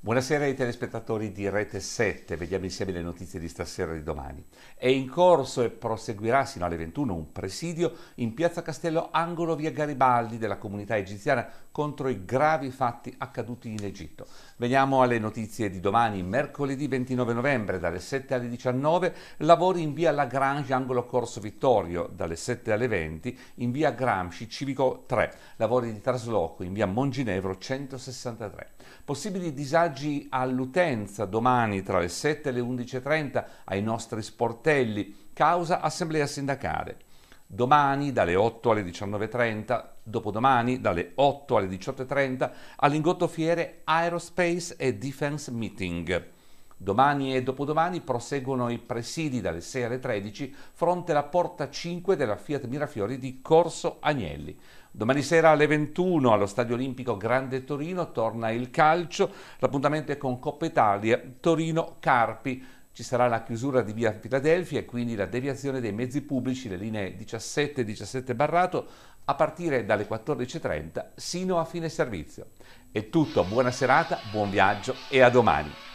Buonasera ai telespettatori di Rete 7, vediamo insieme le notizie di stasera e di domani. È in corso e proseguirà sino alle 21 un presidio in piazza Castello Angolo via Garibaldi della comunità egiziana contro i gravi fatti accaduti in Egitto. Veniamo alle notizie di domani, mercoledì 29 novembre dalle 7 alle 19, lavori in via Lagrange Angolo Corso Vittorio dalle 7 alle 20, in via Gramsci Civico 3, lavori di trasloco in via Monginevro 163. Possibili disagi sondaggi all'utenza domani tra le 7 e le 11.30 ai nostri sportelli, causa assemblea sindacale. Domani dalle 8 alle 19.30, dopodomani dalle 8 alle 18.30 all'ingotto fiere Aerospace e Defense Meeting. Domani e dopodomani proseguono i presidi dalle 6 alle 13 fronte alla porta 5 della Fiat Mirafiori di Corso Agnelli. Domani sera alle 21 allo Stadio Olimpico Grande Torino torna il calcio, l'appuntamento è con Coppa Italia, Torino Carpi. Ci sarà la chiusura di via Filadelfia e quindi la deviazione dei mezzi pubblici, le linee 17 e 17 Barrato, a partire dalle 14.30 sino a fine servizio. È tutto, buona serata, buon viaggio e a domani.